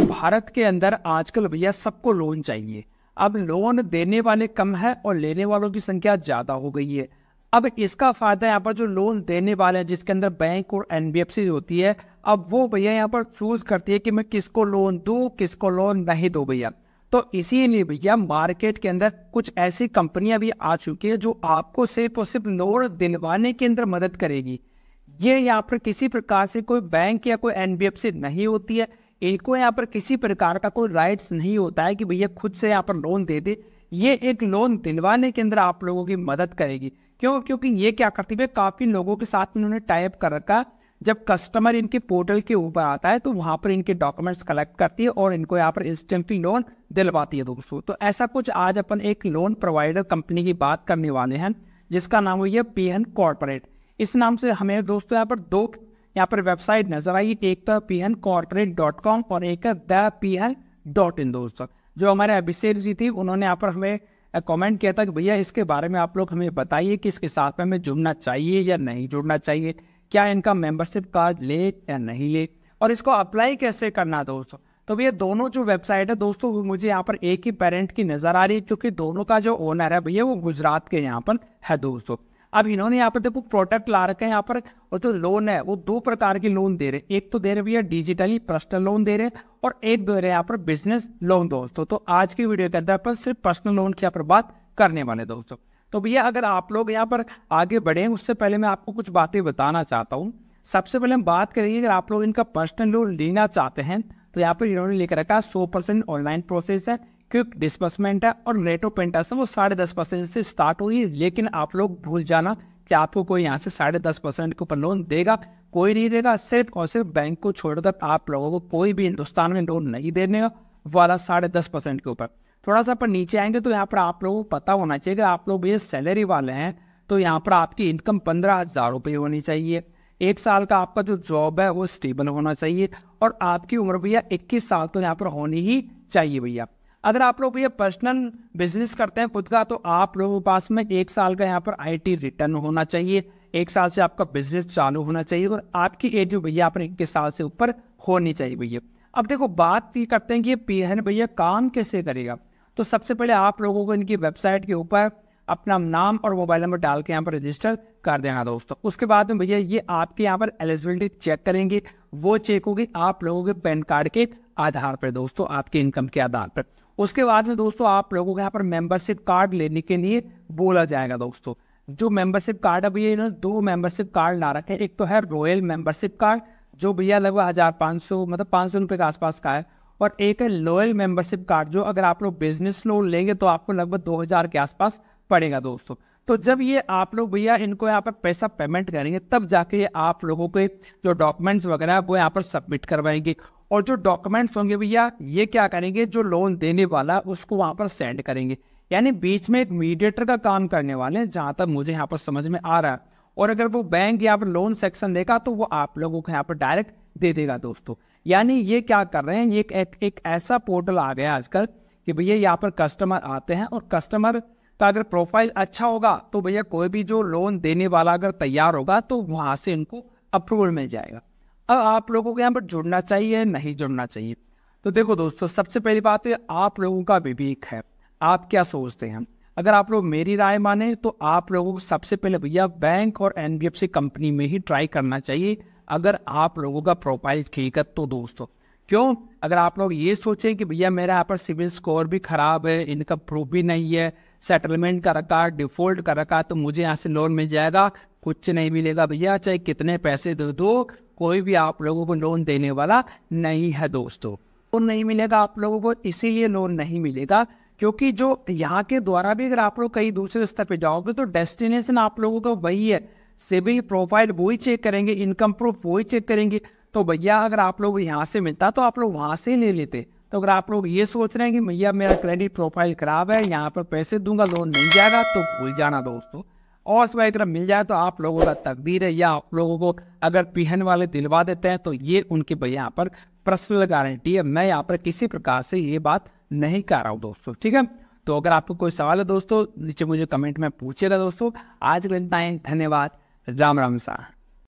भारत के अंदर आजकल भैया सबको लोन चाहिए अब लोन देने वाले कम है और लेने वालों की संख्या ज़्यादा हो गई है अब इसका फायदा यहाँ पर जो लोन देने वाले हैं जिसके अंदर बैंक और एन होती है अब वो भैया यहाँ पर चूज करती है कि मैं किसको लोन दूँ किसको लोन नहीं दो भैया तो इसीलिए भैया मार्केट के अंदर कुछ ऐसी कंपनियां भी आ चुकी है जो आपको सिर्फ और सिर्फ लोन दिलवाने के अंदर मदद करेगी ये यहाँ पर किसी प्रकार से कोई बैंक या कोई एन नहीं होती है इनको यहाँ पर किसी प्रकार का कोई राइट्स नहीं होता है कि भैया खुद से यहाँ पर लोन दे दे ये एक लोन दिलवाने के अंदर आप लोगों की मदद करेगी क्यों क्योंकि ये क्या करती है काफ़ी लोगों के साथ में इन्होंने टाइप कर रखा जब कस्टमर इनके पोर्टल के ऊपर आता है तो वहाँ पर इनके डॉक्यूमेंट्स कलेक्ट करती है और इनको यहाँ पर इंस्टेंटली लोन दिलवाती है दोस्तों तो ऐसा कुछ आज अपन एक लोन प्रोवाइडर कंपनी की बात करने वाले हैं जिसका नाम हुई है पी एन कॉरपोरेट इस नाम से हमें दोस्तों यहाँ पर दो यहाँ पर वेबसाइट नजर आई एक तो P N corporate dot com और एक the P N dot in दोस्तों जो हमारे अभिषेक जी थी उन्होंने यहाँ पर हमें कमेंट किया था कि भैया इसके बारे में आप लोग हमें बताइए कि इसके साथ में हमें जुड़ना चाहिए या नहीं जुड़ना चाहिए क्या इनका मेंबरशिप कार्ड ले या नहीं ले और इसको अप्लाई कैसे करना दोस्तों तो भैया दोनों जो वेबसाइट है दोस्तों वो मुझे यहाँ पर एक ही पेरेंट की नज़र आ रही है क्योंकि दोनों का जो ओनर है भैया वो गुजरात के यहाँ पर है दोस्तों अब इन्होंने यहाँ पर देखो प्रोडक्ट ला रखे हैं यहाँ पर और जो लोन है वो दो प्रकार के लोन दे रहे हैं एक तो दे रहे भैया डिजिटली पर्सनल लोन दे रहे हैं और एक दे रहे हैं यहाँ पर बिजनेस लोन दोस्तों तो आज की वीडियो के अंदर पर सिर्फ पर्सनल लोन की यहाँ पर बात करने वाले दोस्तों तो भैया अगर आप लोग यहाँ पर आगे बढ़े उससे पहले मैं आपको कुछ बातें बताना चाहता हूँ सबसे पहले हम बात करेंगे अगर आप लोग इनका पर्सनल लोन लेना चाहते हैं तो यहाँ पर इन्होंने लेकर रखा सौ परसेंट ऑनलाइन प्रोसेस है क्विक डिसबर्समेंट है और रेटो ऑफ है वो साढ़े दस परसेंट से स्टार्ट होगी लेकिन आप लोग भूल जाना कि आपको कोई यहाँ से साढ़े दस परसेंट के ऊपर लोन देगा कोई नहीं देगा सिर्फ और सिर्फ बैंक को कर आप लोगों को कोई भी हिंदुस्तान में लोन नहीं देने वाला साढ़े दस परसेंट के ऊपर थोड़ा सा पर नीचे आएंगे तो यहाँ पर आप लोगों को पता होना चाहिए कि आप लोग भैया सैलरी वाले हैं तो यहाँ पर आपकी इनकम पंद्रह हज़ार रुपये होनी चाहिए एक साल का आपका जो जॉब है वो स्टेबल होना चाहिए और आपकी उम्र भैया इक्कीस साल तो यहाँ पर होनी ही चाहिए भैया अगर आप लोग ये पर्सनल बिजनेस करते हैं खुद का तो आप लोगों के पास में एक साल का यहाँ पर आईटी रिटर्न होना चाहिए एक साल से आपका बिजनेस चालू होना चाहिए और आपकी एज जो भैया आपने इक्कीस साल से ऊपर होनी चाहिए भैया अब देखो बात ये करते हैं कि ये एन भैया काम कैसे करेगा तो सबसे पहले आप लोगों को इनकी वेबसाइट के ऊपर अपना नाम और मोबाइल नंबर डाल के यहाँ पर रजिस्टर कर देना दोस्तों उसके बाद में भैया ये आपके यहाँ पर एलिजिबिलिटी चेक करेंगे वो चेक होगी आप लोगों के पैन कार्ड के आधार पर दोस्तों आपके इनकम के आधार पर उसके बाद में दोस्तों आप लोगों को यहाँ पर मेंबरशिप कार्ड लेने के लिए बोला जाएगा दोस्तों जो मेंबरशिप कार्ड भैया इन्होंने दो मेंबरशिप कार्ड ला रखे एक तो है रॉयल मेंबरशिप कार्ड जो भैया लगभग हज़ार पाँच सौ मतलब पाँच सौ रुपये के आसपास का है और एक है लॉयल मेंबरशिप कार्ड जो अगर आप लोग बिजनेस लोन लेंगे तो आपको लगभग दो हज़ार के आसपास पड़ेगा दोस्तों तो जब ये आप लोग भैया इनको यहाँ पर पैसा पेमेंट करेंगे तब जाके ये आप लोगों के जो डॉक्यूमेंट्स वगैरह वो यहाँ पर सबमिट करवाएंगे और जो डॉक्यूमेंट्स होंगे भैया ये क्या करेंगे जो लोन देने वाला उसको वहाँ पर सेंड करेंगे यानी बीच में एक मीडिएटर का काम करने वाले हैं जहाँ तक मुझे यहाँ पर समझ में आ रहा है और अगर वो बैंक यहाँ पर लोन सेक्शन देगा तो वो आप लोगों को यहाँ पर डायरेक्ट दे देगा दोस्तों यानी ये क्या कर रहे हैं ये एक, एक, एक ऐसा पोर्टल आ गया आजकल कि भैया यहाँ पर कस्टमर आते हैं और कस्टमर तो अगर प्रोफाइल अच्छा होगा तो भैया कोई भी जो लोन देने वाला अगर तैयार होगा तो वहाँ से इनको अप्रूवल मिल जाएगा अब आप लोगों को यहाँ पर जुड़ना चाहिए नहीं जुड़ना चाहिए तो देखो दोस्तों सबसे पहली बात तो आप लोगों का विवेक है आप क्या सोचते हैं अगर आप लोग मेरी राय माने तो आप लोगों को सबसे पहले भैया बैंक और एन कंपनी में ही ट्राई करना चाहिए अगर आप लोगों का प्रोफाइल ठीक है तो दोस्तों क्यों अगर आप लोग ये सोचें कि भैया मेरा यहाँ पर सिविल स्कोर भी खराब है इनकम प्रूफ भी नहीं है सेटलमेंट का रखा डिफॉल्ट का रखा तो मुझे यहाँ से लोन मिल जाएगा कुछ नहीं मिलेगा भैया चाहे कितने पैसे दे दो कोई भी आप लोगों को लोन देने वाला नहीं है दोस्तों लोन नहीं मिलेगा आप लोगों को इसीलिए लोन नहीं मिलेगा क्योंकि जो यहाँ के द्वारा भी अगर आप लोग कहीं दूसरे स्तर पर जाओगे तो डेस्टिनेशन आप लोगों का वही है सिविल प्रोफाइल वही चेक करेंगे इनकम प्रूफ वही चेक करेंगे तो भैया अगर आप लोग यहाँ से मिलता तो आप लोग वहाँ से ले लेते तो अगर आप लोग ये सोच रहे हैं कि भैया मेरा क्रेडिट प्रोफाइल खराब है यहाँ पर पैसे दूंगा लोन मिल जाएगा तो भूल जाना दोस्तों और उसमें अगर मिल जाए तो आप लोगों का तकदीर है या आप लोगों को अगर पिहन वाले दिलवा देते हैं तो ये उनके भैया यहाँ पर पर्सनल गारंटी है मैं यहाँ पर किसी प्रकार से ये बात नहीं कर रहा हूँ दोस्तों ठीक है तो अगर आपको कोई सवाल है दोस्तों नीचे मुझे कमेंट में पूछेगा दोस्तों आज के लिए धन्यवाद राम राम साहब